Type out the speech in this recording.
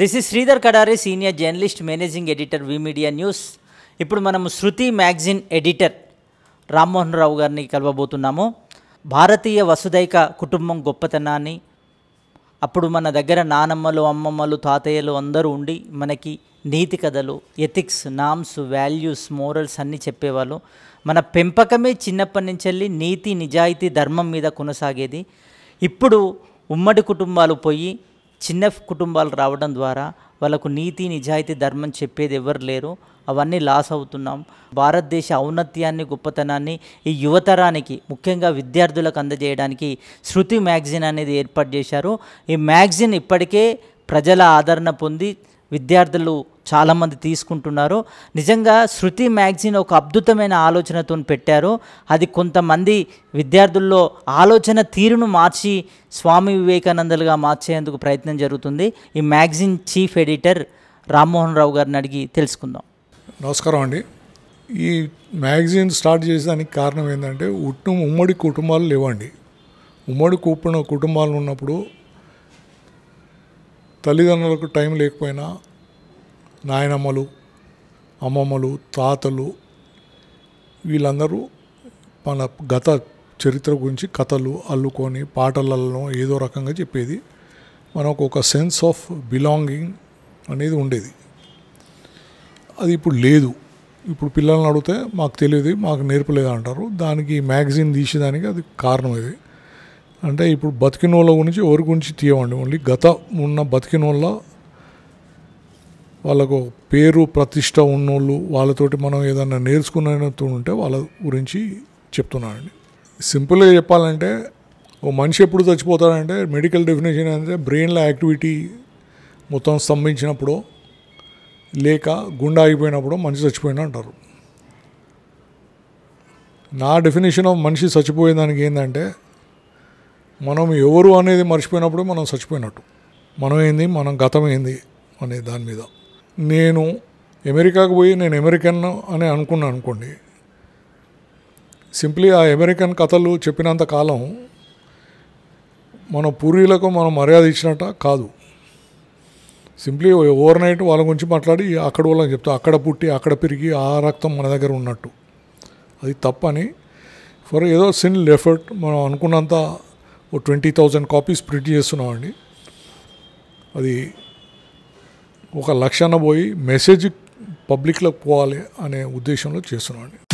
this is Sridhar Kadari senior journalist managing editor media news ఇప్పుడు మనము Shruti magazine editor Rammohan Rao గారిని కలవబోతున్నాము భారతీయ వసుదైక కుటుంబం గొప్పతనాన్ని అప్పుడు మన దగ్గర నానమ్మలు అమ్మమ్మలు తాతయ్యలు అందరూ ఉండి మనకి నీతి కథలు ఎథిక్స్ నామ్స్ వాల్యూస్ మోరల్స్ అన్నీ చెప్పేవాళ్ళు మన పెంపకమే చిన్నప్పటి నుంచి వెళ్ళి నీతి నిజాయితీ ధర్మం మీద కొనసాగేది ఇప్పుడు ఉమ్మడి కుటుంబాలు పోయి చిన్న కుటుంబాలు రావడం ద్వారా వాళ్ళకు నీతి నిజాయితీ ధర్మం చెప్పేది ఎవరు లేరు అవన్నీ లాస్ అవుతున్నాం భారతదేశ ఔన్నత్యాన్ని గొప్పతనాన్ని ఈ యువతరానికి ముఖ్యంగా విద్యార్థులకు అందజేయడానికి శృతి మ్యాగ్జిన్ అనేది ఏర్పాటు చేశారు ఈ మ్యాగ్జిన్ ఇప్పటికే ప్రజల ఆదరణ పొంది విద్యార్థులు చాలామంది తీసుకుంటున్నారు నిజంగా శృతి మ్యాగ్జిన్ ఒక అద్భుతమైన ఆలోచనతో పెట్టారు అది కొంతమంది విద్యార్థుల్లో ఆలోచన తీరును మార్చి స్వామి వివేకానందలుగా మార్చేందుకు ప్రయత్నం జరుగుతుంది ఈ magazine chief editor Rammohan Rao గారిని అడిగి తెలుసుకుందాం నమస్కారం అండి ఈ మ్యాగజిన్ స్టార్ట్ చేసేదానికి కారణం ఏంటంటే ఉట్టు ఉమ్మడి కుటుంబాలు లేవండి ఉమ్మడి కుటుంబాలు ఉన్నప్పుడు తల్లిదండ్రులకు టైం లేకపోయినా నాయనమ్మలు అమ్మమ్మలు తాతలు వీళ్ళందరూ మన గత చరిత్ర గురించి కథలు అల్లుకొని పాటలలో ఏదో రకంగా చెప్పేది మనకు ఒక సెన్స్ ఆఫ్ బిలాంగింగ్ అనేది ఉండేది అది ఇప్పుడు లేదు ఇప్పుడు పిల్లల్ని అడిగితే మాకు తెలియదు మాకు నేర్పలేదు అంటారు దానికి మ్యాగజైన్ తీసేదానికి అది కారణం ఇది అంటే ఇప్పుడు బతికిన వాళ్ళ గురించి ఎవరి గురించి తీయమండి ఓన్లీ గత ఉన్న బతికిన వాళ్ళ వాళ్ళకు పేరు ప్రతిష్ట ఉన్నోళ్ళు వాళ్ళతోటి మనం ఏదైనా నేర్చుకున్నట్టు ఉంటే వాళ్ళ గురించి చెప్తున్నానండి సింపుల్గా చెప్పాలంటే ఓ మనిషి ఎప్పుడు చచ్చిపోతాడంటే మెడికల్ డెఫినేషన్ అంటే బ్రెయిన్లో యాక్టివిటీ మొత్తం స్తంభించినప్పుడు లేక గుండె ఆగిపోయినప్పుడు మనిషి చచ్చిపోయిన అంటారు నా డెఫినేషన్ ఆఫ్ మనిషి చచ్చిపోయే దానికి ఏంటంటే మనం ఎవరు అనేది మర్చిపోయినప్పుడు మనం చచ్చిపోయినట్టు మనం ఏంది మనం గతం ఏంది అనే దాని మీద నేను అమెరికాకు పోయి నేను అమెరికన్ అని అనుకున్నాను అనుకోండి సింప్లీ ఆ అమెరికన్ కథలు చెప్పినంత కాలం మన పూర్వీలకు మనం మర్యాద ఇచ్చినట్ట కాదు సింప్లీ ఓవర్ నైట్ వాళ్ళ గురించి మాట్లాడి అక్కడ వాళ్ళకి చెప్తా అక్కడ పుట్టి అక్కడ పెరిగి ఆ రక్తం మన దగ్గర ఉన్నట్టు అది తప్పని ఫర్ ఏదో సిన్ ఎఫర్ట్ మనం అనుకున్నంత ఓ ట్వంటీ థౌజండ్ కాపీస్ ప్రింట్ చేస్తున్నామండి అది ఒక లక్ష్యాన్ని పోయి మెసేజ్ పబ్లిక్లోకి పోవాలి అనే ఉద్దేశంలో చేస్తున్నాం